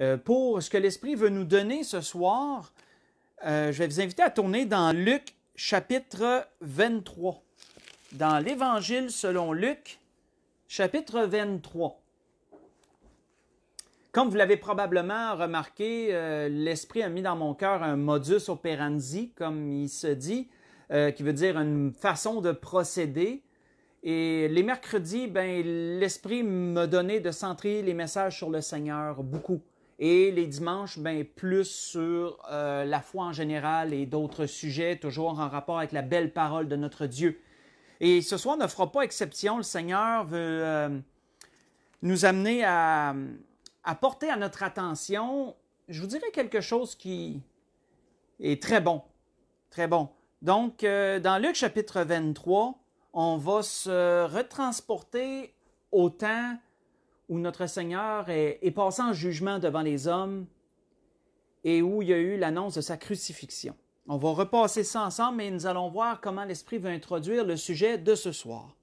Euh, pour ce que l'Esprit veut nous donner ce soir, euh, je vais vous inviter à tourner dans Luc chapitre 23. Dans l'Évangile selon Luc chapitre 23. Comme vous l'avez probablement remarqué, euh, l'Esprit a mis dans mon cœur un modus operandi, comme il se dit, qui veut dire une façon de procéder. Et les mercredis, ben, l'Esprit me donnait de centrer les messages sur le Seigneur beaucoup. Et les dimanches, ben, plus sur euh, la foi en général et d'autres sujets, toujours en rapport avec la belle parole de notre Dieu. Et ce soir ne fera pas exception. Le Seigneur veut euh, nous amener à, porter à notre attention, je vous dirais quelque chose qui est très bon. Très bon. Donc, euh, dans Luc chapitre 23, on va se retransporter au temps où notre Seigneur est, passé en jugement devant les hommes et où il y a eu l'annonce de sa crucifixion. On va repasser ça ensemble et nous allons voir comment l'Esprit veut introduire le sujet de ce soir.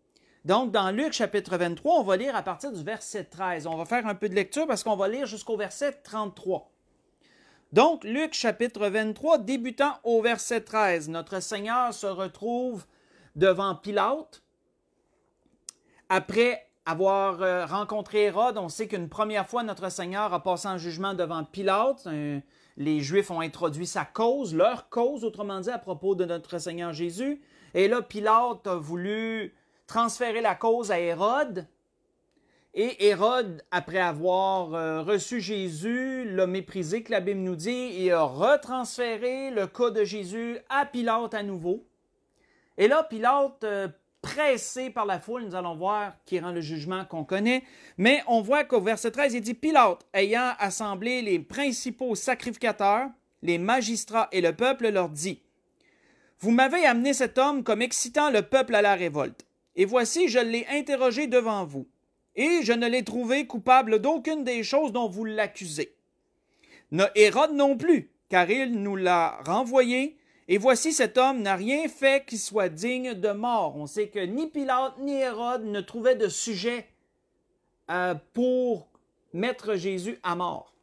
Donc, dans Luc chapitre 23, on va lire à partir du verset 13. On va faire un peu de lecture parce qu'on va lire jusqu'au verset 33. Donc, Luc chapitre 23, débutant au verset 13, notre Seigneur se retrouve devant Pilate après avoir euh, rencontré Hérode, on sait qu'une première fois, notre Seigneur a passé en jugement devant Pilate. Les Juifs ont introduit sa cause, leur cause, autrement dit, à propos de notre Seigneur Jésus. Et là, Pilate a voulu transférer la cause à Hérode. Et Hérode, après avoir euh, reçu Jésus, l'a méprisé, que Bible nous dit, et a retransféré le cas de Jésus à Pilate à nouveau. Et là, Pilate euh, pressé par la foule, nous allons voir, qui rend le jugement qu'on connaît. Mais on voit qu'au verset 13, il dit Pilate, ayant assemblé les principaux sacrificateurs, les magistrats et le peuple, leur dit Vous m'avez amené cet homme comme excitant le peuple à la révolte. Et voici, je l'ai interrogé devant vous, et je ne l'ai trouvé coupable d'aucune des choses dont vous l'accusez. Ne Hérode non plus, car il nous l'a renvoyé et voici cet homme n'a rien fait qui soit digne de mort. On sait que ni Pilate ni Hérode ne trouvaient de sujet euh, pour mettre Jésus à mort.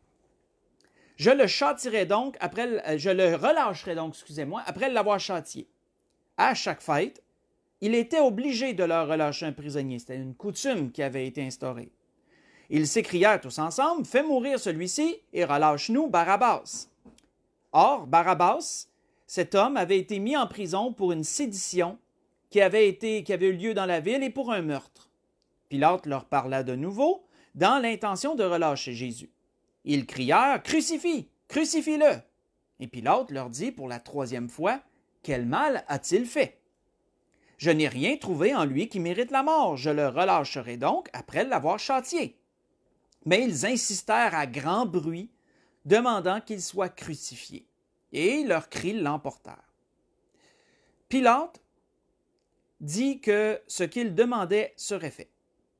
Je le châtirai donc, après, euh, je le relâcherai donc, excusez-moi, après l'avoir châtié. À chaque fête, il était obligé de leur relâcher un prisonnier. C'était une coutume qui avait été instaurée. Ils s'écrièrent tous ensemble Fais mourir celui-ci et relâche-nous Barabbas. Or, Barabbas cet homme avait été mis en prison pour une sédition qui avait, eu lieu dans la ville et pour un meurtre. Pilate leur parla de nouveau, dans l'intention de relâcher Jésus. Ils crièrent Crucifie, crucifie-le Et Pilate leur dit pour la troisième fois Quel mal a-t-il fait Je n'ai rien trouvé en lui qui mérite la mort, je le relâcherai donc après l'avoir châtié. Mais ils insistèrent à grand bruit, demandant qu'il soit crucifié et leurs cris l'emportèrent. Pilate dit que ce qu'il demandait serait fait.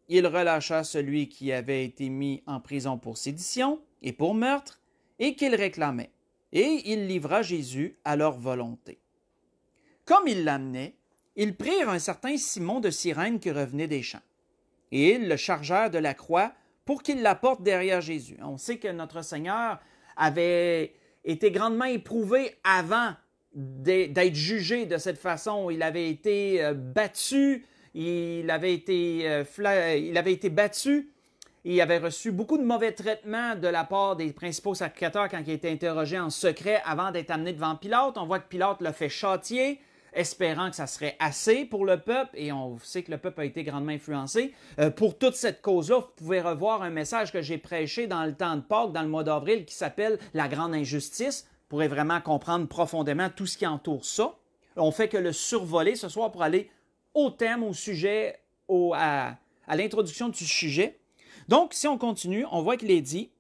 Il relâcha celui qui avait été mis en prison pour sédition et pour meurtre, et qu'il réclamait, et il livra Jésus à leur volonté. Comme ils l'amenaient, ils prirent un certain Simon de Cyrène qui revenait des champs, et ils le chargèrent de la croix pour qu'il la porte derrière Jésus. On sait que notre Seigneur avait était grandement éprouvé avant d'être jugé de cette façon. Il avait été euh, battu, il avait été, euh, il avait été battu, il avait reçu beaucoup de mauvais traitements de la part des principaux sacrificateurs quand il a été interrogé en secret avant d'être amené devant Pilate. On voit que Pilate l'a fait châtier espérant que ça serait assez pour le peuple, et on sait que le peuple a été grandement influencé. Euh, pour toute cette cause-là, vous pouvez revoir un message que j'ai prêché dans le temps de Pâques, dans le mois d'avril, qui s'appelle La grande injustice. Vous pourrez vraiment comprendre profondément tout ce qui entoure ça. On fait que le survoler ce soir pour aller au thème, au sujet, au, à, l'introduction du sujet. Donc, si on continue, on voit qu'il est dit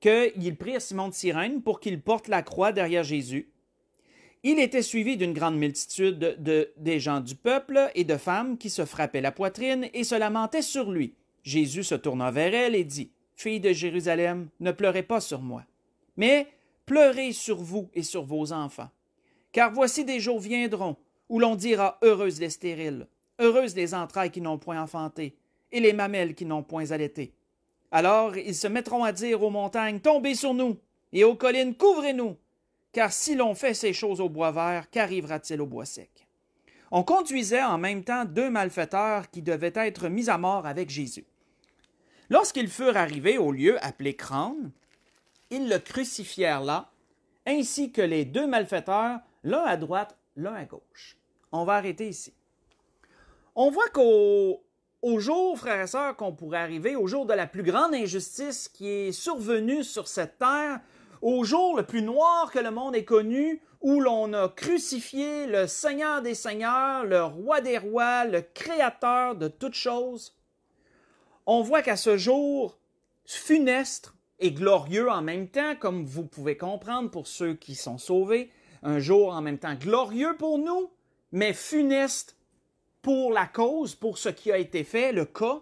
qu'il à Simon de Cyrène pour qu'il porte la croix derrière Jésus. Il était suivi d'une grande multitude de, des gens du peuple et de femmes qui se frappaient la poitrine et se lamentaient sur lui. Jésus se tourna vers elle et dit Fille de Jérusalem, ne pleurez pas sur moi, mais pleurez sur vous et sur vos enfants. Car voici des jours viendront où l'on dira Heureuses les stériles, heureuses les entrailles qui n'ont point enfanté, et les mamelles qui n'ont point allaité. Alors ils se mettront à dire aux montagnes Tombez sur nous, et aux collines couvrez-nous car si l'on fait ces choses au bois vert, qu'arrivera-t-il au bois sec? On conduisait en même temps deux malfaiteurs qui devaient être mis à mort avec Jésus. Lorsqu'ils furent arrivés au lieu appelé Crâne, ils le crucifièrent là, ainsi que les deux malfaiteurs, l'un à droite, l'un à gauche. On va arrêter ici. On voit qu'au jour, frères et sœurs, qu'on pourrait arriver, au jour de la plus grande injustice qui est survenue sur cette terre, au jour le plus noir que le monde ait connu, où l'on a crucifié le Seigneur des Seigneurs, le Roi des Rois, le Créateur de toutes choses, on voit qu'à ce jour funeste et glorieux en même temps, comme vous pouvez comprendre pour ceux qui sont sauvés, un jour en même temps glorieux pour nous, mais funeste pour la cause, pour ce qui a été fait, le cas,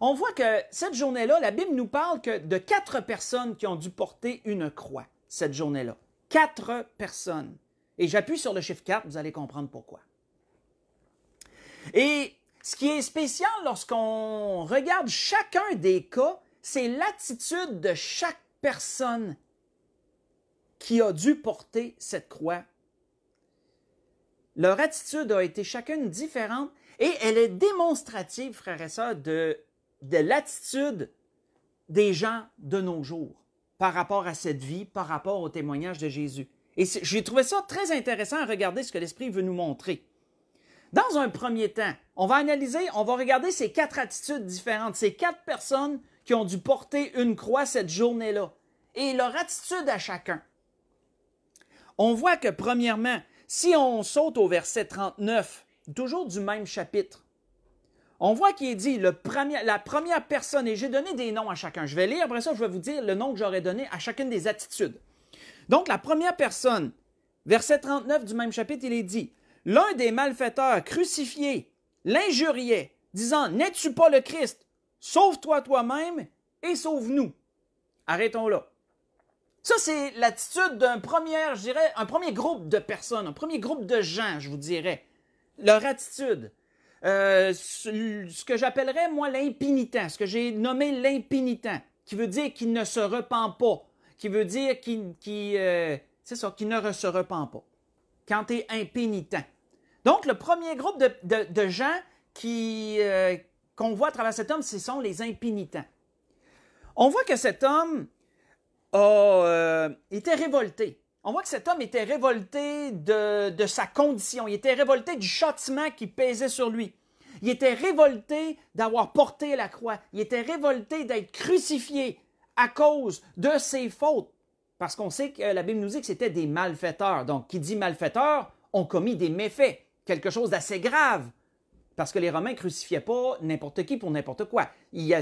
on voit que cette journée-là, la Bible nous parle que de quatre personnes qui ont dû porter une croix cette journée-là. Quatre personnes. Et j'appuie sur le chiffre 4, vous allez comprendre pourquoi. Et ce qui est spécial lorsqu'on regarde chacun des cas, c'est l'attitude de chaque personne qui a dû porter cette croix. Leur attitude a été chacune différente et elle est démonstrative, frères et sœurs, de de l'attitude des gens de nos jours par rapport à cette vie, par rapport au témoignage de Jésus. Et j'ai trouvé ça très intéressant à regarder ce que l'Esprit veut nous montrer. Dans un premier temps, on va analyser, on va regarder ces quatre attitudes différentes, ces quatre personnes qui ont dû porter une croix cette journée-là et leur attitude à chacun. On voit que, premièrement, si on saute au verset 39, toujours du même chapitre, on voit qu'il est dit la première personne, et j'ai donné des noms à chacun. Je vais lire, après ça, je vais vous dire le nom que j'aurais donné à chacune des attitudes. Donc, la première personne, verset 39 du même chapitre, il est dit L'un des malfaiteurs crucifiés l'injuriait, disant N'es-tu pas le Christ Sauve-toi toi-même et sauve-nous. Arrêtons là. Ça, c'est l'attitude d'un premier, je dirais, un premier groupe de personnes, un premier groupe de gens, je vous dirais. Leur attitude. Euh, ce que j'appellerais, moi, l'impénitent, ce que j'ai nommé l'impénitent, qui veut dire qu'il ne se repent pas, qui veut dire qu'il euh, ne se repent pas, quand tu es impénitent. Donc, le premier groupe de, gens qui, euh, qu'on voit à travers cet homme, ce sont les impénitents. On voit que cet homme a, était révolté on voit que cet homme était révolté de, sa condition, il était révolté du châtiment qui pesait sur lui. Il était révolté d'avoir porté la croix. Il était révolté d'être crucifié à cause de ses fautes. Parce qu'on sait que la Bible nous dit que c'était des malfaiteurs. Donc, qui dit malfaiteurs ont commis des méfaits, quelque chose d'assez grave. Parce que les Romains ne crucifiaient pas n'importe qui pour n'importe quoi.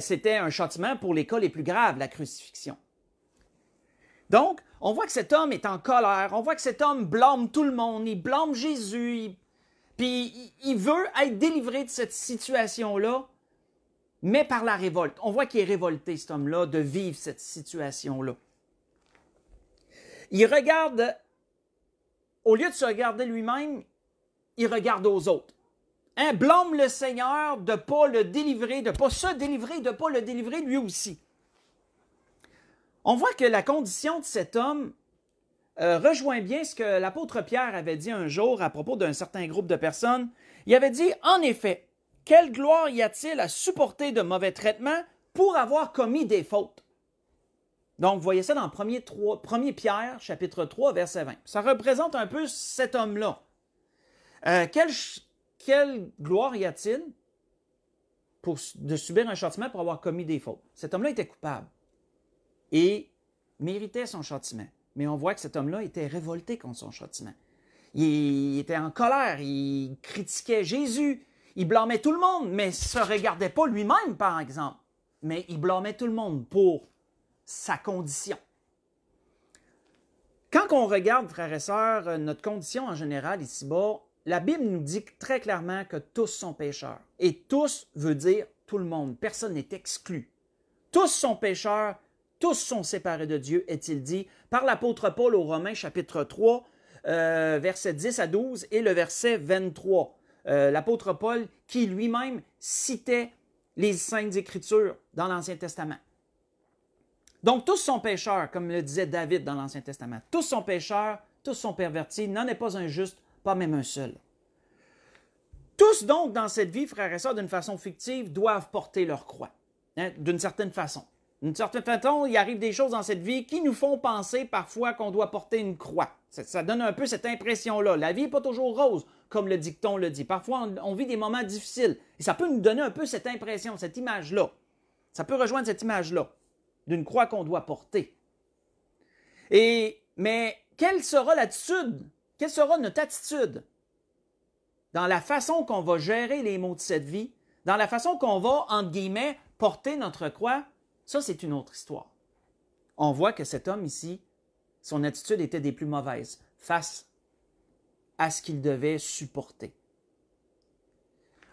C'était un châtiment pour les cas les plus graves, la crucifixion. Donc, on voit que cet homme est en colère, on voit que cet homme blâme tout le monde, il blâme Jésus, puis il veut être délivré de cette situation-là, mais par la révolte. On voit qu'il est révolté, cet homme-là, de vivre cette situation-là. Il regarde, au lieu de se regarder lui-même, il regarde aux autres. Il hein, blâme le Seigneur de ne pas le délivrer, de ne pas se délivrer, de ne pas le délivrer lui aussi. On voit que la condition de cet homme euh, rejoint bien ce que l'apôtre Pierre avait dit un jour à propos d'un certain groupe de personnes. Il avait dit, en effet, quelle gloire y a-t-il à supporter de mauvais traitements pour avoir commis des fautes? Donc, vous voyez ça dans 1er, Pierre, chapitre 3, verset 20. Ça représente un peu cet homme-là. Euh, quelle, quelle, gloire y a-t-il de subir un châtiment pour avoir commis des fautes? Cet homme-là était coupable et méritait son châtiment. Mais on voit que cet homme-là était révolté contre son châtiment. Il était en colère, il critiquait Jésus, il blâmait tout le monde, mais se regardait pas lui-même, par exemple. Mais il blâmait tout le monde pour sa condition. Quand on regarde, frères et sœurs, notre condition en général ici-bas, la Bible nous dit très clairement que tous sont pécheurs. Et tous veut dire tout le monde. Personne n'est exclu. Tous sont pécheurs tous sont séparés de Dieu, est-il dit par l'apôtre Paul aux Romains chapitre 3, euh, versets verset 10 à 12 et le verset 23. Euh, l'apôtre Paul qui lui-même citait les saintes écritures dans l'Ancien Testament. Donc tous sont pécheurs, comme le disait David dans l'Ancien Testament. Tous sont pécheurs, tous sont pervertis, n'en est pas un juste, pas même un seul. Tous donc dans cette vie, frères et sœurs, d'une façon fictive, doivent porter leur croix, hein, d'une certaine façon. Une certaine façon, il arrive des choses dans cette vie qui nous font penser parfois qu'on doit porter une croix. Ça, donne un peu cette impression-là. La vie n'est pas toujours rose, comme le dicton le dit. Parfois, on, vit des moments difficiles. Et ça peut nous donner un peu cette impression, cette image-là. Ça peut rejoindre cette image-là d'une croix qu'on doit porter. Et, mais quelle sera l'attitude? Quelle sera notre attitude dans la façon qu'on va gérer les mots de cette vie, dans la façon qu'on va, entre guillemets, porter notre croix ça, c'est une autre histoire. On voit que cet homme ici, son attitude était des plus mauvaises face à ce qu'il devait supporter.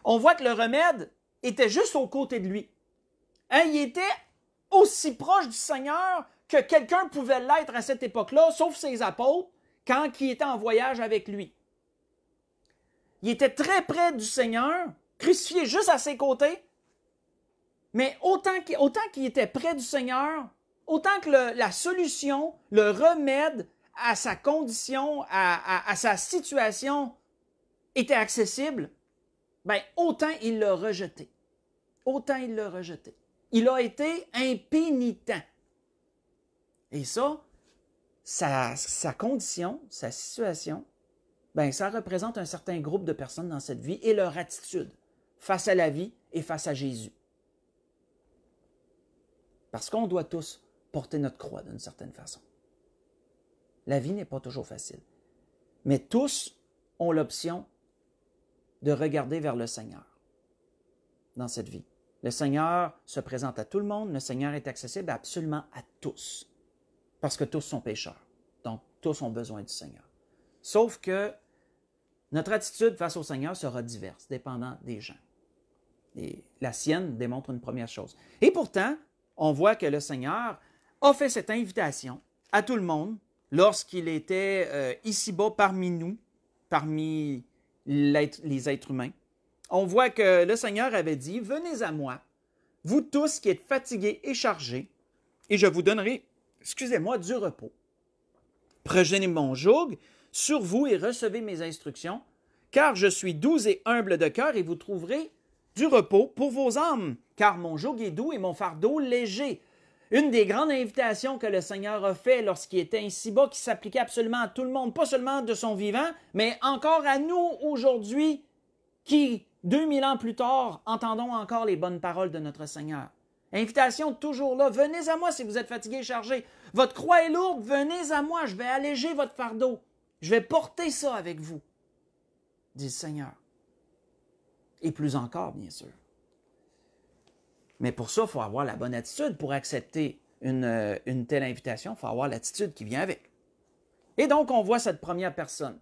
On voit que le remède était juste aux côtés de lui. Hein, il était aussi proche du Seigneur que quelqu'un pouvait l'être à cette époque-là, sauf ses apôtres, quand il était en voyage avec lui. Il était très près du Seigneur, crucifié juste à ses côtés, mais autant qu'il était près du Seigneur, autant que la solution, le remède à sa condition, à, sa situation était accessible, ben, autant il l'a rejeté. Autant il l'a rejeté. Il a été impénitent. Et ça, sa, sa condition, sa situation, ben, ça représente un certain groupe de personnes dans cette vie et leur attitude face à la vie et face à Jésus. Parce qu'on doit tous porter notre croix d'une certaine façon. La vie n'est pas toujours facile. Mais tous ont l'option de regarder vers le Seigneur dans cette vie. Le Seigneur se présente à tout le monde, le Seigneur est accessible absolument à tous, parce que tous sont pécheurs, donc tous ont besoin du Seigneur. Sauf que notre attitude face au Seigneur sera diverse, dépendant des gens. Et la sienne démontre une première chose. Et pourtant, on voit que le Seigneur a fait cette invitation à tout le monde lorsqu'il était euh, ici-bas parmi nous, parmi les êtres humains. On voit que le Seigneur avait dit, venez à moi, vous tous qui êtes fatigués et chargés, et je vous donnerai, excusez-moi, du repos. Prenez mon joug sur vous et recevez mes instructions, car je suis doux et humble de cœur, et vous trouverez du repos pour vos âmes, car mon joug est doux et mon fardeau léger. Une des grandes invitations que le Seigneur a fait lorsqu'il était ainsi bas, qui s'appliquait absolument à tout le monde, pas seulement de son vivant, mais encore à nous aujourd'hui, qui, 2000 ans plus tard, entendons encore les bonnes paroles de notre Seigneur. Invitation toujours là. Venez à moi si vous êtes fatigué et chargé. Votre croix est lourde, venez à moi, je vais alléger votre fardeau. Je vais porter ça avec vous, dit le Seigneur et plus encore, bien sûr. Mais pour ça, il faut avoir la bonne attitude pour accepter euh, une, telle invitation, il faut avoir l'attitude qui vient avec. Et donc, on voit cette première personne.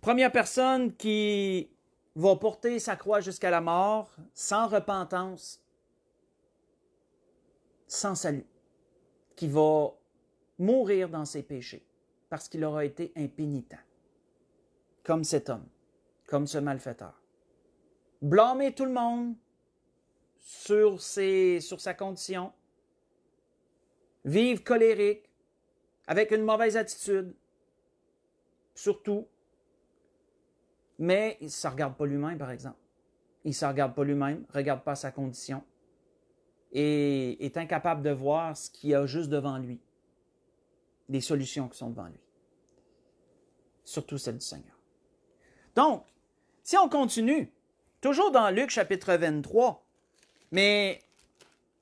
Première personne qui va porter sa croix jusqu'à la mort, sans repentance, sans salut, qui va mourir dans ses péchés parce qu'il aura été impénitent, comme cet homme, comme ce malfaiteur blâmer tout le monde sur, sur sa condition, vivre colérique, avec une mauvaise attitude, surtout. Mais il ne se regarde pas lui-même, par exemple. Il ne se regarde pas lui-même, regarde pas sa condition et est incapable de voir ce qu'il y a juste devant lui, les solutions qui sont devant lui, surtout celles du Seigneur. Donc, si on continue, Toujours dans Luc chapitre 23. Mais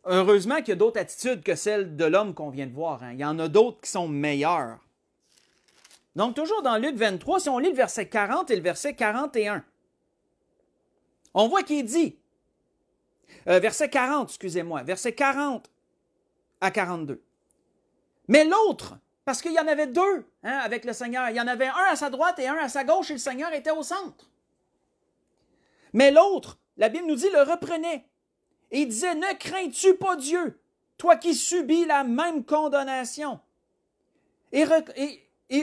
heureusement qu'il y a d'autres attitudes que celles de l'homme qu'on vient de voir. Hein. Il y en a d'autres qui sont meilleures. Donc, toujours dans Luc 23, si on lit le verset 40 et le verset 41, on voit qu'il dit, euh, verset 40, excusez-moi, verset 40 à 42. Mais l'autre, parce qu'il y en avait deux hein, avec le Seigneur, il y en avait un à sa droite et un à sa gauche, et le Seigneur était au centre. Mais l'autre, la Bible nous dit, le reprenait. Et il disait, ne crains-tu pas Dieu, toi qui subis la même condamnation? Et,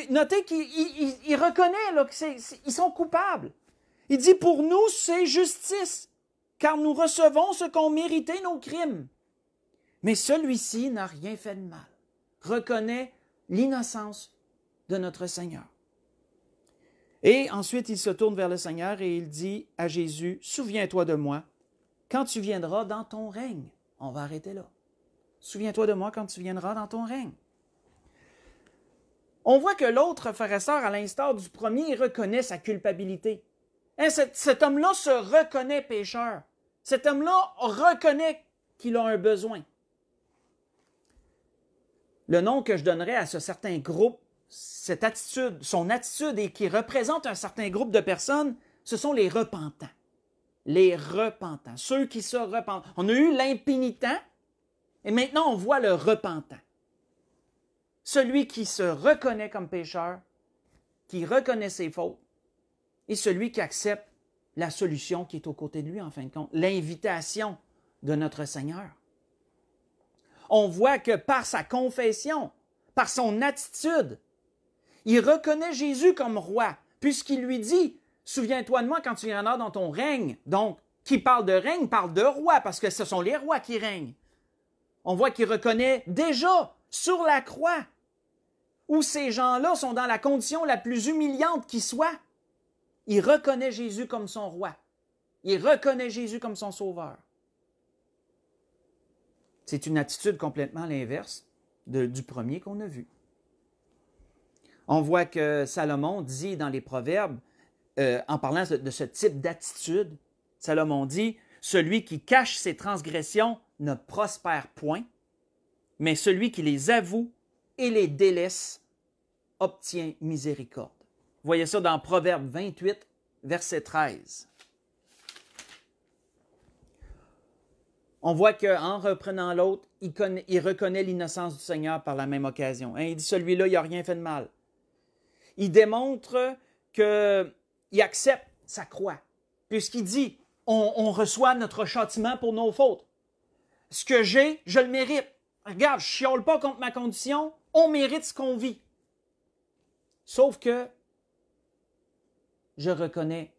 notez qu'il reconnaît qu'ils sont coupables. Il dit, pour nous, c'est justice, car nous recevons ce qu'ont mérité nos crimes. Mais celui-ci n'a rien fait de mal, reconnaît l'innocence de notre Seigneur. Et ensuite, il se tourne vers le Seigneur et il dit à Jésus, Souviens-toi de moi quand tu viendras dans ton règne. On va arrêter là. Souviens-toi de moi quand tu viendras dans ton règne. On voit que l'autre sœur, à l'instar du premier, reconnaît sa culpabilité. Hein, cet, cet homme-là se reconnaît pécheur. Cet homme-là reconnaît qu'il a un besoin. Le nom que je donnerais à ce certain groupe cette attitude, son attitude et qui représente un certain groupe de personnes, ce sont les repentants. Les repentants, ceux qui se repentent. On a eu l'impénitent et maintenant on voit le repentant. Celui qui se reconnaît comme pécheur, qui reconnaît ses fautes et celui qui accepte la solution qui est aux côtés de lui, en fin de compte, l'invitation de notre Seigneur. On voit que par sa confession, par son attitude, il reconnaît Jésus comme roi, puisqu'il lui dit, souviens-toi de moi quand tu iras dans ton règne. Donc, qui parle de règne parle de roi, parce que ce sont les rois qui règnent. On voit qu'il reconnaît déjà sur la croix où ces gens-là sont dans la condition la plus humiliante qui soit. Il reconnaît Jésus comme son roi. Il reconnaît Jésus comme son sauveur. C'est une attitude complètement l'inverse du premier qu'on a vu. On voit que Salomon dit dans les Proverbes, euh, en parlant de ce type d'attitude, Salomon dit, Celui qui cache ses transgressions ne prospère point, mais celui qui les avoue et les délaisse obtient miséricorde. voyez ça dans Proverbe 28, verset 13. On voit qu'en reprenant l'autre, il, il, reconnaît l'innocence du Seigneur par la même occasion. Hein, il dit, celui-là, il n'a rien fait de mal il démontre qu'il accepte sa croix, puisqu'il dit, on, reçoit notre châtiment pour nos fautes. Ce que j'ai, je le mérite. Regarde, je chiole pas contre ma condition, on mérite ce qu'on vit. Sauf que je reconnais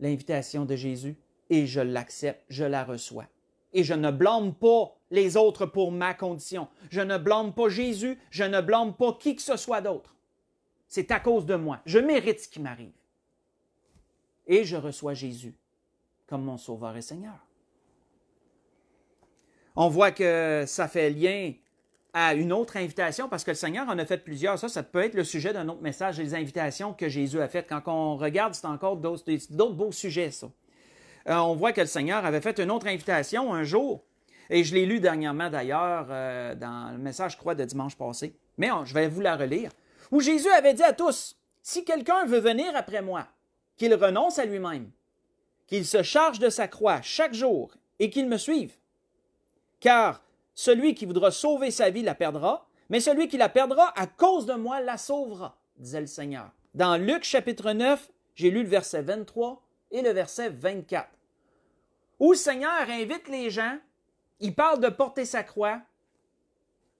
l'invitation de Jésus et je l'accepte, je la reçois. Et je ne blâme pas les autres pour ma condition. Je ne blâme pas Jésus, je ne blâme pas qui que ce soit d'autre. C'est à cause de moi. Je mérite ce qui m'arrive. Et je reçois Jésus comme mon Sauveur et Seigneur. On voit que ça fait lien à une autre invitation parce que le Seigneur en a fait plusieurs. Ça, ça peut être le sujet d'un autre message, les invitations que Jésus a faites. Quand on regarde, c'est encore d'autres beaux sujets, ça. Euh, on voit que le Seigneur avait fait une autre invitation un jour. Et je l'ai lu dernièrement d'ailleurs euh, dans le message, je crois, de dimanche passé. Mais je vais vous la relire où Jésus avait dit à tous, Si quelqu'un veut venir après moi, qu'il renonce à lui-même, qu'il se charge de sa croix chaque jour et qu'il me suive. Car celui qui voudra sauver sa vie la perdra, mais celui qui la perdra à cause de moi la sauvera, disait le Seigneur. Dans Luc chapitre 9, j'ai lu le verset 23 et le verset 24, où le Seigneur invite les gens, il parle de porter sa croix,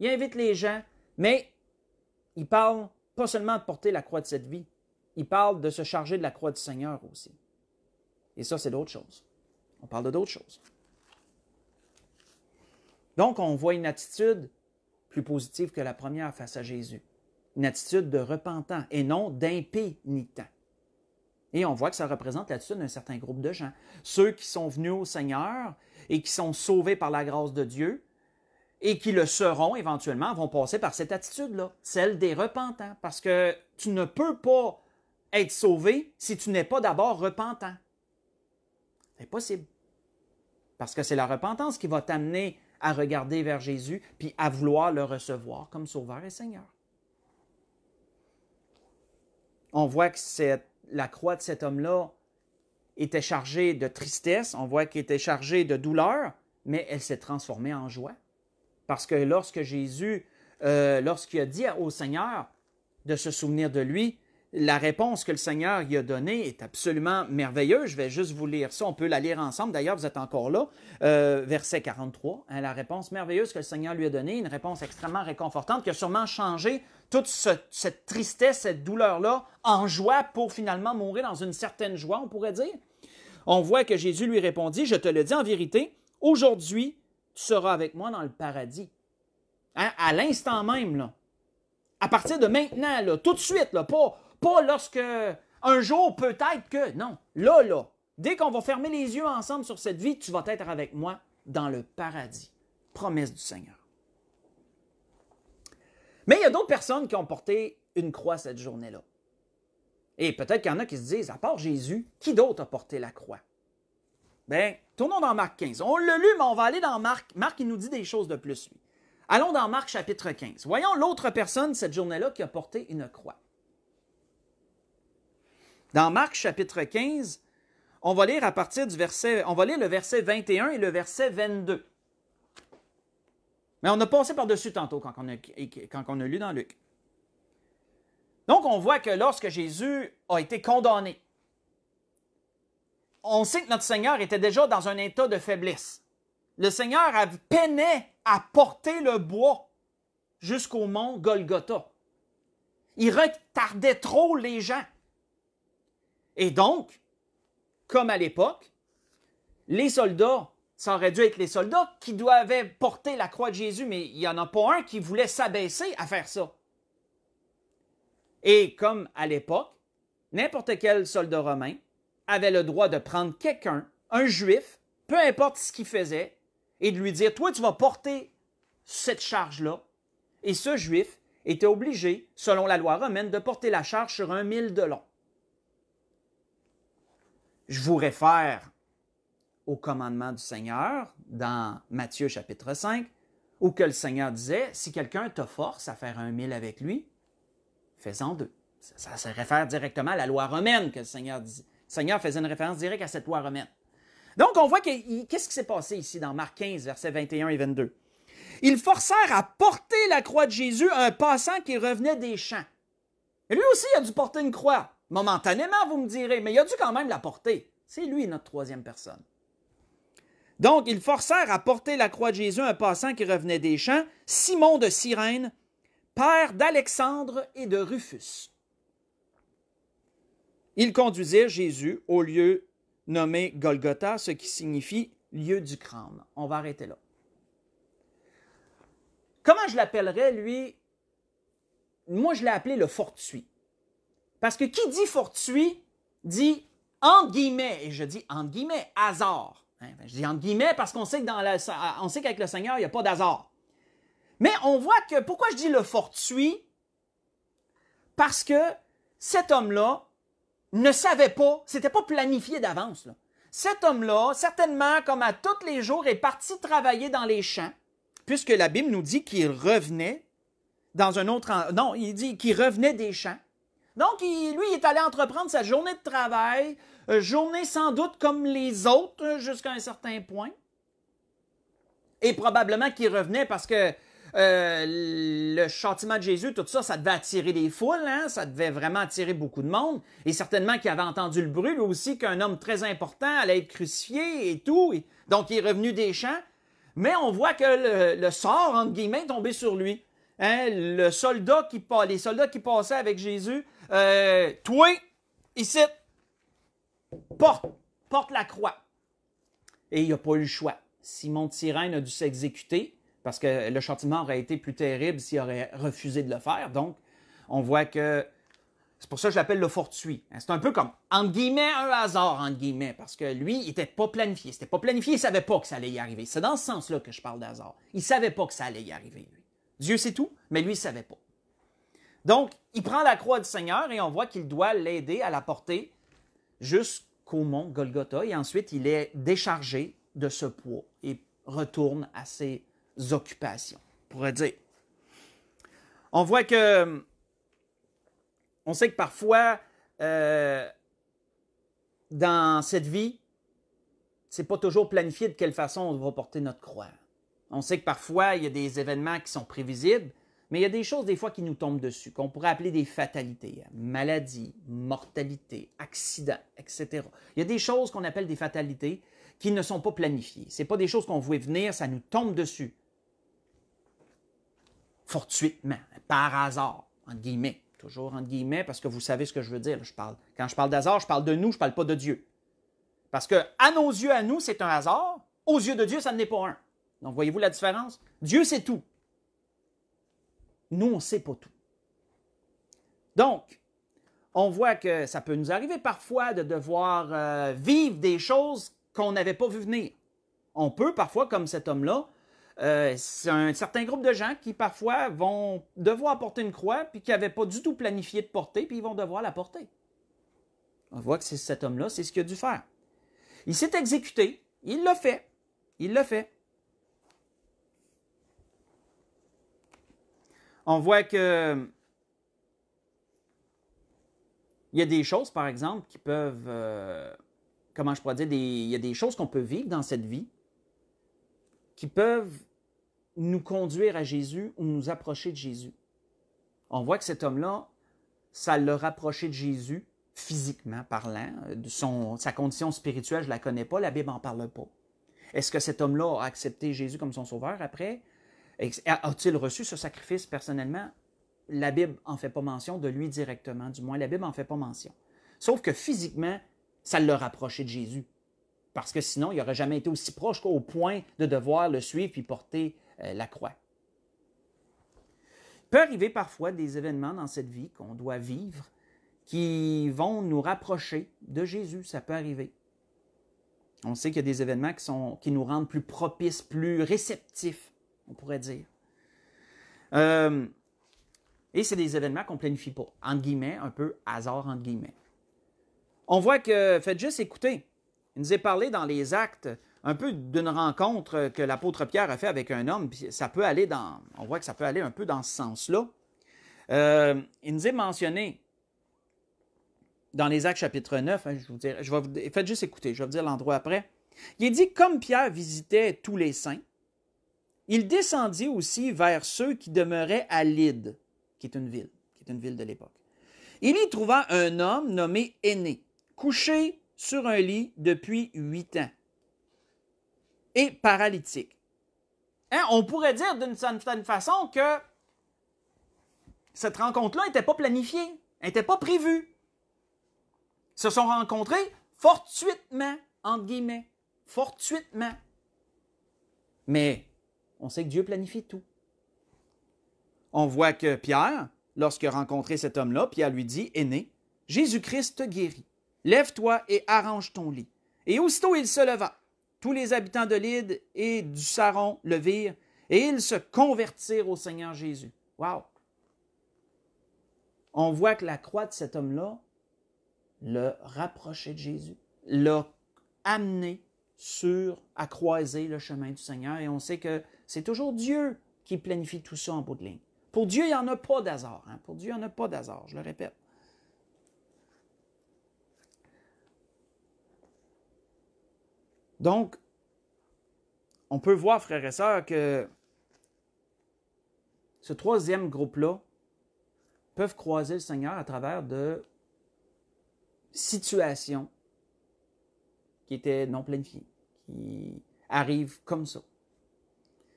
il invite les gens, mais il parle pas seulement de porter la croix de cette vie, il parle de se charger de la croix du Seigneur aussi. Et ça, c'est d'autres choses. On parle de d'autres choses. Donc, on voit une attitude plus positive que la première face à Jésus. Une attitude de repentant et non d'impénitent. Et on voit que ça représente l'attitude d'un certain groupe de gens. Ceux qui sont venus au Seigneur et qui sont sauvés par la grâce de Dieu, et qui le seront éventuellement vont passer par cette attitude-là, celle des repentants, parce que tu ne peux pas être sauvé si tu n'es pas d'abord repentant. C'est possible. Parce que c'est la repentance qui va t'amener à regarder vers Jésus, puis à vouloir le recevoir comme Sauveur et Seigneur. On voit que la croix de cet homme-là était chargée de tristesse, on voit qu'elle était chargée de douleur, mais elle s'est transformée en joie. Parce que lorsque Jésus, euh, lorsqu'il a dit au Seigneur de se souvenir de lui, la réponse que le Seigneur lui a donnée est absolument merveilleuse. Je vais juste vous lire ça. On peut la lire ensemble. D'ailleurs, vous êtes encore là. Euh, verset 43. Hein, la réponse merveilleuse que le Seigneur lui a donnée, une réponse extrêmement réconfortante qui a sûrement changé toute cette tristesse, cette douleur-là en joie pour finalement mourir dans une certaine joie, on pourrait dire. On voit que Jésus lui répondit, je te le dis en vérité, aujourd'hui, tu seras avec moi dans le paradis. Hein? À l'instant même, là. À partir de maintenant, là, tout de suite, là, pas, pas lorsque un jour peut-être que. Non. Là, là. Dès qu'on va fermer les yeux ensemble sur cette vie, tu vas être avec moi dans le paradis. Promesse du Seigneur. Mais il y a d'autres personnes qui ont porté une croix cette journée-là. Et peut-être qu'il y en a qui se disent, à part Jésus, qui d'autre a porté la croix? Bien, tournons dans Marc 15. On l'a lu, mais on va aller dans Marc. Marc, il nous dit des choses de plus, lui. Allons dans Marc chapitre 15. Voyons l'autre personne cette journée-là qui a porté une croix. Dans Marc chapitre 15, on va lire à partir du verset, on va lire le verset 21 et le verset 22. Mais on a passé par-dessus tantôt quand on, a, quand on a lu dans Luc. Donc on voit que lorsque Jésus a été condamné, on sait que notre Seigneur était déjà dans un état de faiblesse. Le Seigneur peinait à porter le bois jusqu'au mont Golgotha. Il retardait trop les gens. Et donc, comme à l'époque, les soldats, ça aurait dû être les soldats qui doivent porter la croix de Jésus, mais il n'y en a pas un qui voulait s'abaisser à faire ça. Et comme à l'époque, n'importe quel soldat romain avait le droit de prendre quelqu'un, un juif, peu importe ce qu'il faisait, et de lui dire, toi, tu vas porter cette charge-là. Et ce juif était obligé, selon la loi romaine, de porter la charge sur un mille de long. Je vous réfère au commandement du Seigneur dans Matthieu chapitre 5, où que le Seigneur disait, si quelqu'un te force à faire un mille avec lui, fais-en deux. Ça, ça, se réfère directement à la loi romaine que le Seigneur disait. Seigneur faisait une référence directe à cette loi romaine. Donc, on voit qu'est-ce qui s'est passé ici dans Marc 15, versets 21 et 22. Ils forcèrent à porter la croix de Jésus un passant qui revenait des champs. Et lui aussi il a dû porter une croix. Momentanément, vous me direz, mais il a dû quand même la porter. C'est lui notre troisième personne. Donc, ils forcèrent à porter la croix de Jésus un passant qui revenait des champs, Simon de Cyrène, père d'Alexandre et de Rufus. Ils conduisirent Jésus au lieu nommé Golgotha, ce qui signifie lieu du crâne. On va arrêter là. Comment je l'appellerais, lui Moi, je l'ai appelé le fortuit. Parce que qui dit fortuit dit en guillemets, et je dis en guillemets, hasard. Hein, ben, je dis entre guillemets parce qu'on sait sait qu'avec le Seigneur, il n'y a pas d'hasard. Mais on voit que pourquoi je dis le fortuit Parce que cet homme-là ne savait pas, c'était pas planifié d'avance. Cet homme-là, certainement, comme à tous les jours, est parti travailler dans les champs, puisque la Bible nous dit qu'il revenait dans un autre... Non, il dit qu'il revenait des champs. Donc, lui, il est allé entreprendre sa journée de travail, euh, journée sans doute comme les autres, euh, jusqu'à un certain point. Et probablement qu'il revenait parce que euh, le châtiment de Jésus, tout ça, ça devait attirer des foules, hein? ça devait vraiment attirer beaucoup de monde. Et certainement qu'il avait entendu le bruit, lui aussi, qu'un homme très important allait être crucifié et tout. donc, il est revenu des champs. Mais on voit que le, sort, entre guillemets, est tombé sur lui. Hein? Le soldat qui, les soldats qui passaient avec Jésus, euh, toi, ici, porte, porte la croix. Et il n'a pas eu le choix. Simon Tyrène a dû s'exécuter parce que le châtiment aurait été plus terrible s'il aurait refusé de le faire. Donc, on voit que c'est pour ça que je l'appelle le fortuit. Hein, c'est un peu comme, entre guillemets, un hasard, entre guillemets, parce que lui, il n'était pas planifié. C'était pas planifié, il savait pas que ça allait y arriver. C'est dans ce sens-là que je parle d'hasard. Il ne savait pas que ça allait y arriver, lui. Dieu sait tout, mais lui, il ne savait pas. Donc, il prend la croix du Seigneur et on voit qu'il doit l'aider à la porter jusqu'au mont Golgotha et ensuite il est déchargé de ce poids et retourne à ses occupations, on pourrait dire. On voit que, on sait que parfois, euh, dans cette vie, c'est pas toujours planifié de quelle façon on va porter notre croix. On sait que parfois, il y a des événements qui sont prévisibles, mais il y a des choses des fois qui nous tombent dessus, qu'on pourrait appeler des fatalités, Maladie, mortalité, accident, etc. Il y a des choses qu'on appelle des fatalités qui ne sont pas planifiées. Ce pas des choses qu'on voulait venir, ça nous tombe dessus fortuitement, par hasard, entre guillemets. Toujours entre guillemets, parce que vous savez ce que je veux dire. je parle. Quand je parle d'hasard, je parle de nous, je ne parle pas de Dieu. Parce que, à nos yeux, à nous, c'est un hasard. Aux yeux de Dieu, ça n'est pas un. Donc, voyez-vous la différence? Dieu sait tout. Nous, on ne sait pas tout. Donc, on voit que ça peut nous arriver parfois de devoir euh, vivre des choses qu'on n'avait pas vu venir. On peut parfois, comme cet homme-là, euh, c'est un certain groupe de gens qui parfois vont devoir porter une croix, puis qui n'avaient pas du tout planifié de porter, puis ils vont devoir la porter. On voit que c'est cet homme-là, c'est ce qu'il a dû faire. Il s'est exécuté, il l'a fait, il l'a fait. On voit que il y a des choses, par exemple, qui peuvent, euh, comment je pourrais dire, il y a des choses qu'on peut vivre dans cette vie qui peuvent nous conduire à Jésus ou nous approcher de Jésus. On voit que cet homme-là, ça l'a rapproché de Jésus, physiquement parlant. Euh, de son, sa condition spirituelle, je ne la connais pas, la Bible n'en parle pas. Est-ce que cet homme-là a accepté Jésus comme son sauveur après? A-t-il reçu ce sacrifice personnellement? La Bible n'en fait pas mention de lui directement, du moins la Bible n'en fait pas mention. Sauf que physiquement, ça l'a rapproché de Jésus parce que sinon, il n'aurait jamais été aussi proche qu'au point de devoir le suivre puis porter euh, la croix. Il peut arriver parfois des événements dans cette vie qu'on doit vivre qui vont nous rapprocher de Jésus, ça peut arriver. On sait qu'il y a des événements qui, nous rendent plus propices, plus réceptifs, on pourrait dire. Euh, et c'est des événements qu'on planifie pas, entre guillemets, un peu hasard, entre guillemets. On voit que, faites juste écouter, il nous est parlé dans les actes un peu d'une rencontre que l'apôtre Pierre a fait avec un homme, ça peut aller dans, on voit que ça peut aller un peu dans ce sens-là. Euh, il nous est mentionné dans les Actes chapitre 9, hein, je, vous je vais vous, faites juste écouter, je vais vous dire l'endroit après. Il est dit, comme Pierre visitait tous les saints, il descendit aussi vers ceux qui demeuraient à Lyd, qui est une ville, qui est une ville de l'époque. Il y trouva un homme nommé Aîné, couché sur un lit depuis huit ans et paralytique. Hein, on pourrait dire d'une certaine façon que cette rencontre-là n'était pas planifiée, n'était pas prévue. Ils se sont rencontrés fortuitement, entre guillemets, fortuitement. Mais on sait que Dieu planifie tout. On voit que Pierre, lorsque rencontré cet homme-là, Pierre lui dit, aîné, Jésus-Christ te guérit. Lève-toi et arrange ton lit. Et aussitôt il se leva. Tous les habitants de Lyd et du Saron le virent, et ils se convertirent au Seigneur Jésus. Wow! On voit que la croix de cet homme-là l'a rapproché de Jésus, l'a amené sur à croiser le chemin du Seigneur. Et on sait que c'est toujours Dieu qui planifie tout ça en bout de ligne. Pour Dieu, il n'y en a pas d'hasard. Hein. Pour Dieu, il n'y en a pas d'hasard, je le répète. Donc, on peut voir, frères et sœurs, que ce troisième groupe-là peuvent croiser le Seigneur à travers de situations qui étaient non planifiées, qui arrivent comme ça,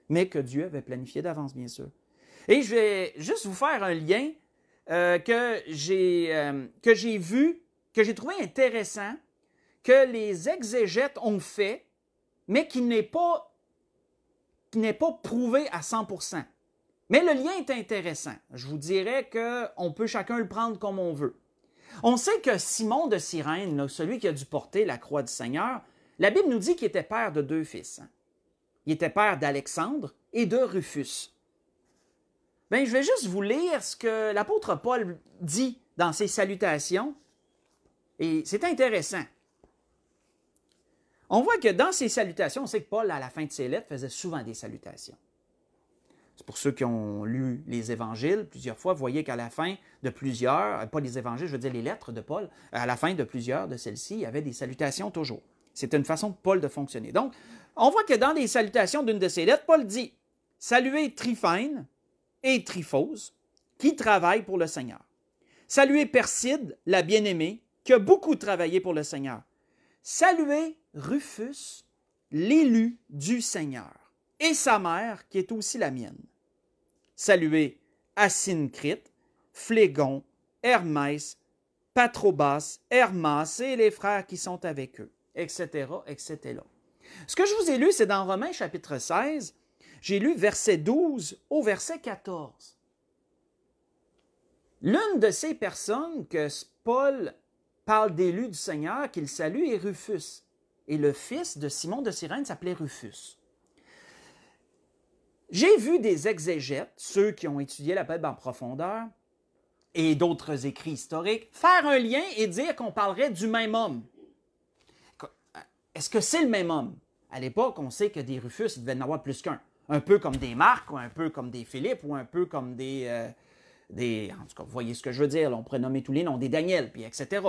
mais que Dieu avait planifié d'avance, bien sûr. Et je vais juste vous faire un lien euh, euh, que j'ai vu, que j'ai trouvé intéressant que les exégètes ont fait, mais qui n'est pas, pas prouvé à 100 Mais le lien est intéressant. Je vous dirais qu'on peut chacun le prendre comme on veut. On sait que Simon de Cyrène, celui qui a dû porter la croix du Seigneur, la Bible nous dit qu'il était père de deux fils. Hein. Il était père d'Alexandre et de Rufus. Ben, je vais juste vous lire ce que l'apôtre Paul dit dans ses salutations. Et c'est intéressant on voit que dans ces salutations, on sait que Paul, à la fin de ses lettres, faisait souvent des salutations. C'est pour ceux qui ont lu les évangiles plusieurs fois, vous voyez qu'à la fin de plusieurs, euh, pas les évangiles, je veux dire les lettres de Paul, à la fin de plusieurs de celles-ci, il y avait des salutations toujours. C'est une façon de Paul de fonctionner. Donc, on voit que dans les salutations d'une de ses lettres, Paul dit Saluez Tryphène et Tryphose, qui travaillent pour le Seigneur. Saluez Perside, la bien-aimée, qui a beaucoup travaillé pour le Seigneur. Saluez Rufus, l'élu du Seigneur, et sa mère, qui est aussi la mienne. Saluez Asyncrite, Phlégon, Hermès, Patrobas, Hermas et les frères qui sont avec eux, etc., etc. Ce que je vous ai lu, c'est dans Romains chapitre 16, j'ai lu verset 12 au verset 14. L'une de ces personnes que Paul parle d'élu du Seigneur qu'il salue est Rufus. Et le fils de Simon de Cyrène s'appelait Rufus. J'ai vu des exégètes, ceux qui ont étudié la Bible en profondeur, et d'autres écrits historiques, faire un lien et dire qu'on parlerait du même homme. Est-ce que c'est le même homme? À l'époque, on sait que des Rufus, il devait en avoir plus qu'un. Un peu comme des Marc, ou un peu comme des Philippe, ou un peu comme des. Euh, en tout cas, vous voyez ce que je veux dire, on pourrait tous les noms, des Daniel, puis etc.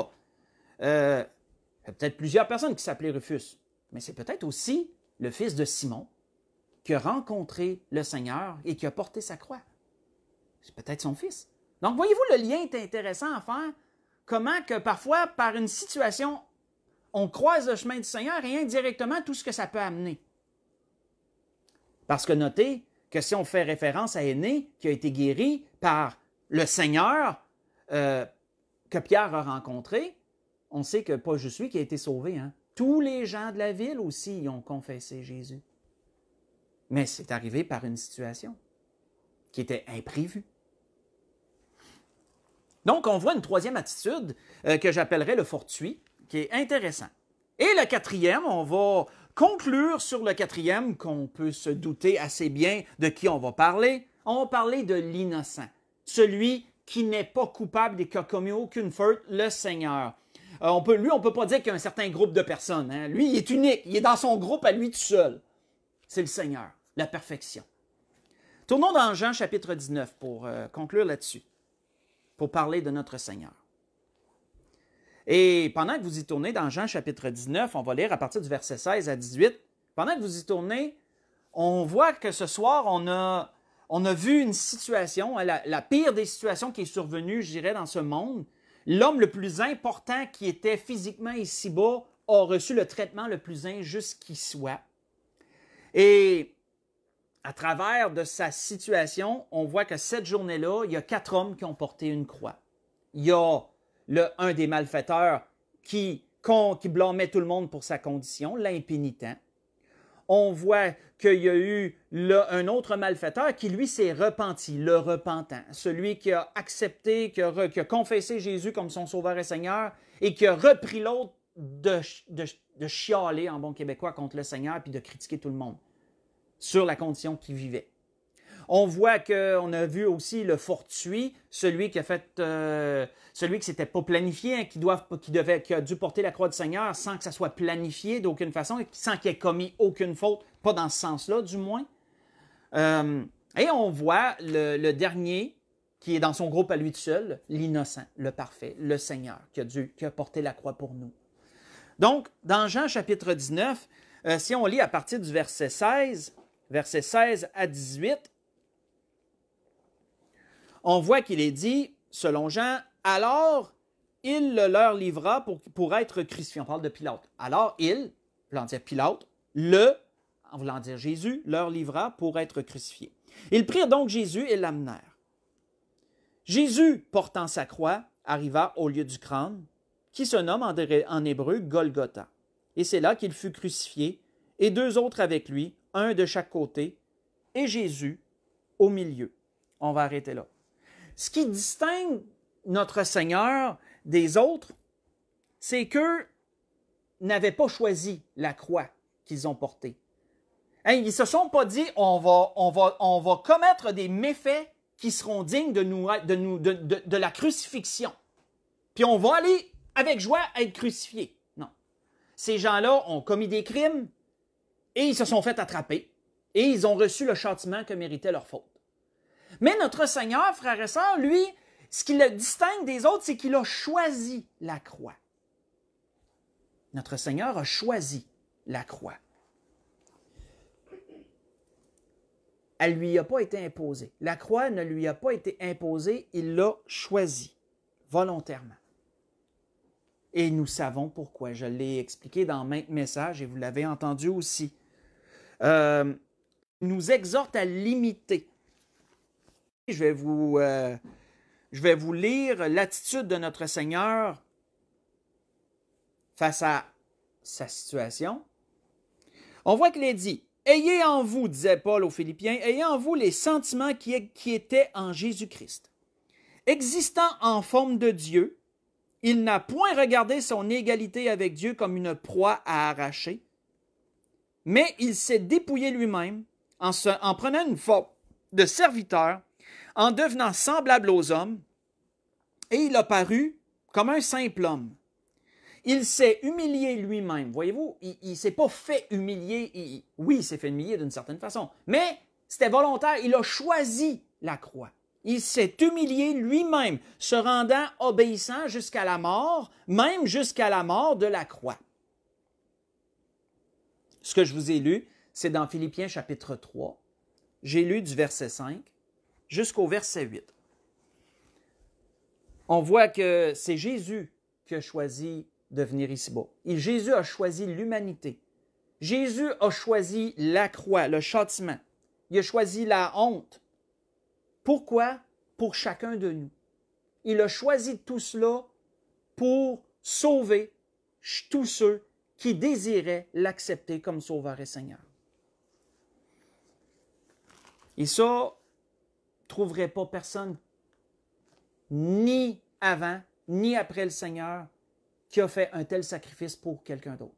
Il y a peut-être plusieurs personnes qui s'appelaient Rufus, mais c'est peut-être aussi le fils de Simon qui a rencontré le Seigneur et qui a porté sa croix. C'est peut-être son fils. Donc, voyez-vous, le lien est intéressant à faire. Comment que parfois, par une situation, on croise le chemin du Seigneur et indirectement tout ce que ça peut amener. Parce que notez que si on fait référence à Aîné, qui a été guéri par le Seigneur euh, que Pierre a rencontré, on sait que pas je suis qui a été sauvé. Hein. Tous les gens de la ville aussi ont confessé Jésus. Mais c'est arrivé par une situation qui était imprévue. Donc, on voit une troisième attitude euh, que j'appellerais le fortuit, qui est intéressant. Et le quatrième, on va conclure sur le quatrième qu'on peut se douter assez bien de qui on va parler. On va parler de l'innocent, celui qui n'est pas coupable et qui n'a commis aucune faute, le Seigneur. Euh, on peut, lui, on peut pas dire qu'il y a un certain groupe de personnes. Hein. Lui, il est unique. Il est dans son groupe à lui tout seul. C'est le Seigneur, la perfection. Tournons dans Jean chapitre 19 pour euh, conclure là-dessus, pour parler de notre Seigneur. Et pendant que vous y tournez dans Jean chapitre 19, on va lire à partir du verset 16 à 18. Pendant que vous y tournez, on voit que ce soir, on a, on a vu une situation, hein, la pire des situations qui est survenue, je dirais, dans ce monde, L'homme le plus important qui était physiquement ici-bas a reçu le traitement le plus injuste qui soit. Et à travers de sa situation, on voit que cette journée-là, il y a quatre hommes qui ont porté une croix. Il y a le, un des malfaiteurs qui, qui blâmait tout le monde pour sa condition, l'impénitent on voit qu'il y a eu un autre malfaiteur qui, lui, s'est repenti, le repentant, celui qui a accepté, qui a, confessé Jésus comme son sauveur et Seigneur et qui a repris l'autre de, de, chialer en bon québécois contre le Seigneur puis de critiquer tout le monde sur la condition qu'il vivait. On voit qu'on a vu aussi le fortuit, celui qui a fait, euh, celui qui s'était pas planifié, hein, qui, qui, devait, a dû porter la croix du Seigneur sans que ça soit planifié d'aucune façon, sans qu'il ait commis aucune faute, pas dans ce sens-là du moins. Euh, et on voit le, dernier qui est dans son groupe à lui seul, l'innocent, le parfait, le Seigneur, qui a, dû, qui a porté la croix pour nous. Donc, dans Jean chapitre 19, euh, si on lit à partir du verset 16, verset 16 à 18, on voit qu'il est dit, selon Jean, alors il le leur livra pour, pour être crucifié. On parle de Pilate. Alors il, voulant dire Pilate, le, en voulant dire Jésus, leur livra pour être crucifié. Ils prirent donc Jésus et l'amenèrent. Jésus, portant sa croix, arriva au lieu du crâne, qui se nomme en hébreu Golgotha. Et c'est là qu'il fut crucifié, et deux autres avec lui, un de chaque côté, et Jésus au milieu. On va arrêter là. Ce qui distingue notre Seigneur des autres, c'est qu'eux n'avaient pas choisi la croix qu'ils ont portée. Hein, ils ne se sont pas dit on va, commettre des méfaits qui seront dignes de, la crucifixion. Puis on va aller avec joie être crucifié. Non. Ces gens-là ont commis des crimes et ils se sont fait attraper et ils ont reçu le châtiment que méritait leur faute. Mais notre Seigneur, frère et lui, ce qui le distingue des autres, c'est qu'il a choisi la croix. Notre Seigneur a choisi la croix. Elle ne lui a pas été imposée. La croix ne lui a pas été imposée, il l'a choisie volontairement. Et nous savons pourquoi. Je l'ai expliqué dans maintes messages et vous l'avez entendu aussi. Il euh, nous exhorte à l'imiter. Je vais vous, euh, je vais vous lire l'attitude de notre Seigneur face à sa situation. On voit qu'il est dit, Ayez en vous, disait Paul aux Philippiens, ayez en vous les sentiments qui, étaient en Jésus-Christ. Existant en forme de Dieu, il n'a point regardé son égalité avec Dieu comme une proie à arracher, mais il s'est dépouillé lui-même en, prenant une forme de serviteur, en devenant semblable aux hommes, et il a paru comme un simple homme. Il s'est humilié lui-même. Voyez-vous, il ne s'est pas fait humilier. oui, il s'est fait humilier d'une certaine façon, mais c'était volontaire. Il a choisi la croix. Il s'est humilié lui-même, se rendant obéissant jusqu'à la mort, même jusqu'à la mort de la croix. Ce que je vous ai lu, c'est dans Philippiens chapitre 3. J'ai lu du verset 5 jusqu'au verset 8. On voit que c'est Jésus qui a choisi de venir ici-bas. Et Jésus a choisi l'humanité. Jésus a choisi la croix, le châtiment. Il a choisi la honte. Pourquoi? Pour chacun de nous. Il a choisi tout cela pour sauver tous ceux qui désiraient l'accepter comme sauveur et Seigneur. Et ça, trouverait pas personne, ni avant, ni après le Seigneur, qui a fait un tel sacrifice pour quelqu'un d'autre.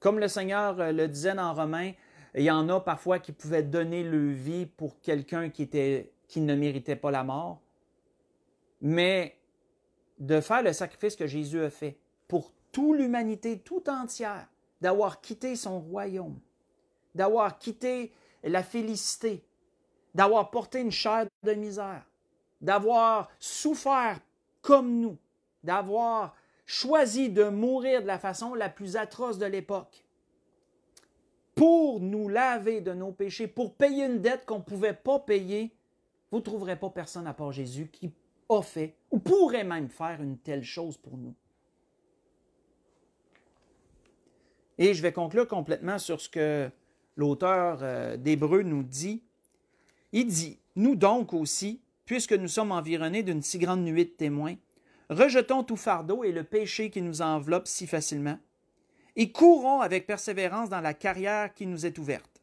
Comme le Seigneur euh, le disait dans Romain, il y en a parfois qui pouvaient donner leur vie pour quelqu'un qui, était, qui ne méritait pas la mort. Mais de faire le sacrifice que Jésus a fait pour toute l'humanité tout entière, d'avoir quitté son royaume, d'avoir quitté la félicité, d'avoir porté une chair de misère, d'avoir souffert comme nous, d'avoir choisi de mourir de la façon la plus atroce de l'époque pour nous laver de nos péchés, pour payer une dette qu'on ne pouvait pas payer, vous ne trouverez pas personne à part Jésus qui a fait ou pourrait même faire une telle chose pour nous. Et je vais conclure complètement sur ce que l'auteur euh, d'Hébreu nous dit il dit Nous donc aussi, puisque nous sommes environnés d'une si grande nuit de témoins, rejetons tout fardeau et le péché qui nous enveloppe si facilement, et courons avec persévérance dans la carrière qui nous est ouverte,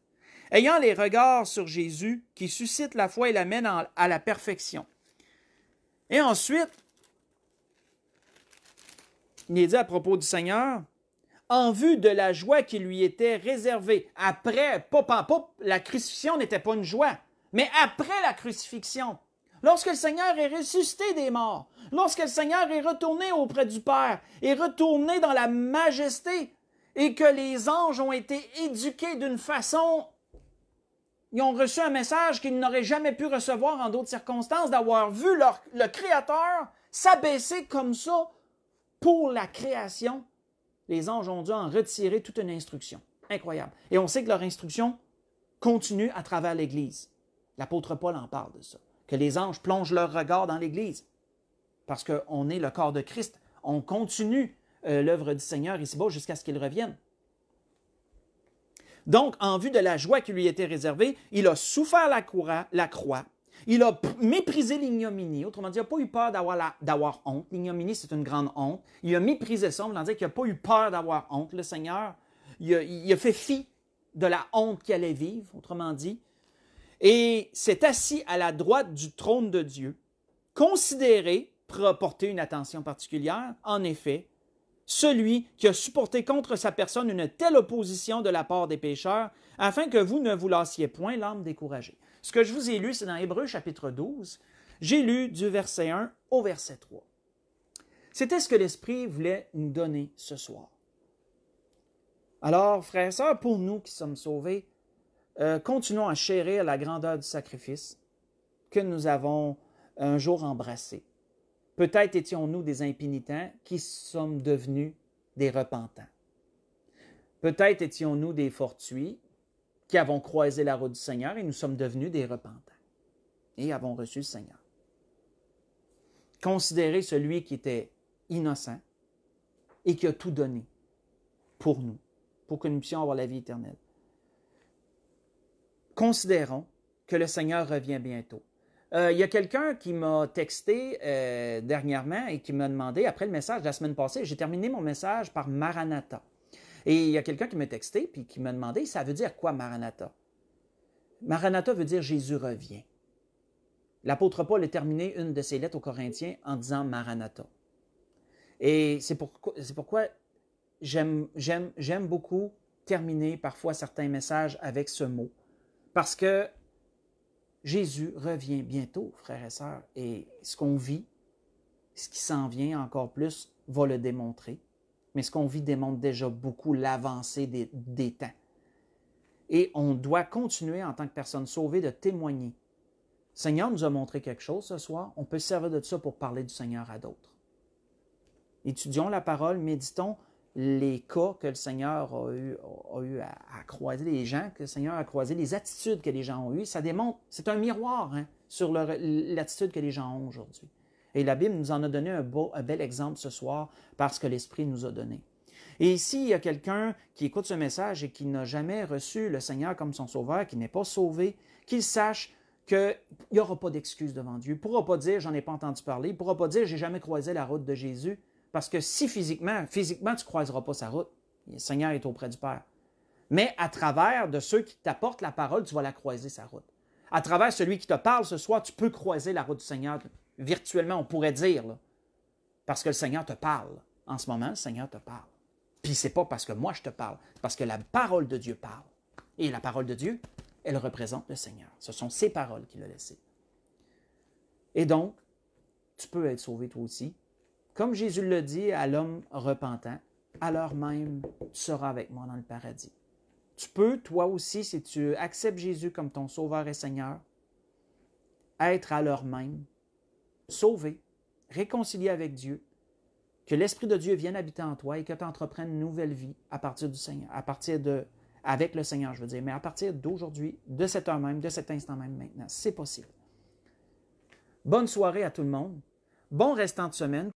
ayant les regards sur Jésus qui suscite la foi et la mène à la perfection. Et ensuite, il dit à propos du Seigneur, en vue de la joie qui lui était réservée. Après, pop en pop, la crucifixion n'était pas une joie mais après la crucifixion, lorsque le Seigneur est ressuscité des morts, lorsque le Seigneur est retourné auprès du Père, est retourné dans la majesté, et que les anges ont été éduqués d'une façon... Ils ont reçu un message qu'ils n'auraient jamais pu recevoir en d'autres circonstances, d'avoir vu le Créateur s'abaisser comme ça pour la création. Les anges ont dû en retirer toute une instruction. Incroyable. Et on sait que leur instruction continue à travers l'Église. L'apôtre Paul en parle de ça, que les anges plongent leur regard dans l'Église, parce qu'on est le corps de Christ, on continue euh, l'œuvre du Seigneur ici-bas jusqu'à ce qu'il revienne. Donc, en vue de la joie qui lui était réservée, il a souffert la croix, il a méprisé l'ignominie. Autrement dit, il n'a pas eu peur d'avoir, honte. L'ignominie, c'est une grande honte. Il a méprisé ça, on va dire qu'il n'a pas eu peur d'avoir honte, le Seigneur. Il a, il a, fait fi de la honte qu'il allait vivre, autrement dit et s'est assis à la droite du trône de Dieu, considéré pour apporter une attention particulière, en effet, celui qui a supporté contre sa personne une telle opposition de la part des pécheurs, afin que vous ne vous lassiez point l'âme découragée. Ce que je vous ai lu, c'est dans Hébreu chapitre 12. J'ai lu du verset 1 au verset 3. C'était ce que l'Esprit voulait nous donner ce soir. Alors, frères et sœurs, pour nous qui sommes sauvés, euh, continuons à chérir la grandeur du sacrifice que nous avons un jour embrassé. Peut-être étions-nous des impénitents qui sommes devenus des repentants. Peut-être étions-nous des fortuits qui avons croisé la route du Seigneur et nous sommes devenus des repentants et avons reçu le Seigneur. Considérez celui qui était innocent et qui a tout donné pour nous, pour que nous puissions avoir la vie éternelle considérons que le Seigneur revient bientôt. Euh, il y a quelqu'un qui m'a texté euh, dernièrement et qui m'a demandé, après le message de la semaine passée, j'ai terminé mon message par Maranatha. Et il y a quelqu'un qui m'a texté puis qui m'a demandé, ça veut dire quoi Maranatha? Maranatha veut dire Jésus revient. L'apôtre Paul a terminé une de ses lettres aux Corinthiens en disant Maranatha. Et c'est pourquoi, pourquoi j'aime beaucoup terminer parfois certains messages avec ce mot. Parce que Jésus revient bientôt, frères et sœurs, et ce qu'on vit, ce qui s'en vient encore plus, va le démontrer. Mais ce qu'on vit démontre déjà beaucoup l'avancée des, temps. Et on doit continuer en tant que personne sauvée de témoigner. Seigneur nous a montré quelque chose ce soir, on peut servir de ça pour parler du Seigneur à d'autres. Étudions la parole, méditons, les cas que le Seigneur a eu, à, croiser, les gens que le Seigneur a croisé, les attitudes que les gens ont eues, ça démontre, c'est un miroir hein, sur l'attitude que les gens ont aujourd'hui. Et la Bible nous en a donné un, beau, bel exemple ce soir parce que l'Esprit nous a donné. Et ici, il y a quelqu'un qui écoute ce message et qui n'a jamais reçu le Seigneur comme son sauveur, qui n'est pas sauvé, qu'il sache qu'il n'y aura pas d'excuse devant Dieu. Il ne pourra pas dire, j'en ai pas entendu parler. Il ne pourra pas dire, j'ai jamais croisé la route de Jésus. Parce que si physiquement, physiquement, tu ne croiseras pas sa route. Le Seigneur est auprès du Père. Mais à travers de ceux qui t'apportent la parole, tu vas la croiser, sa route. À travers celui qui te parle ce soir, tu peux croiser la route du Seigneur. Virtuellement, on pourrait dire. parce que le Seigneur te parle. En ce moment, le Seigneur te parle. Puis c'est pas parce que moi je te parle, c'est parce que la parole de Dieu parle. Et la parole de Dieu, elle représente le Seigneur. Ce sont ses paroles qu'il a laissées. Et donc, tu peux être sauvé toi aussi comme Jésus le dit à l'homme repentant, à l'heure même, sera avec moi dans le paradis. Tu peux, toi aussi, si tu acceptes Jésus comme ton Sauveur et Seigneur, être à l'heure même, sauvé, réconcilié avec Dieu, que l'Esprit de Dieu vienne habiter en toi et que tu entreprennes une nouvelle vie à partir du Seigneur, à partir de, avec le Seigneur, je veux dire, mais à partir d'aujourd'hui, de cette heure même, de cet instant même maintenant. C'est possible. Bonne soirée à tout le monde. Bon restant de semaine.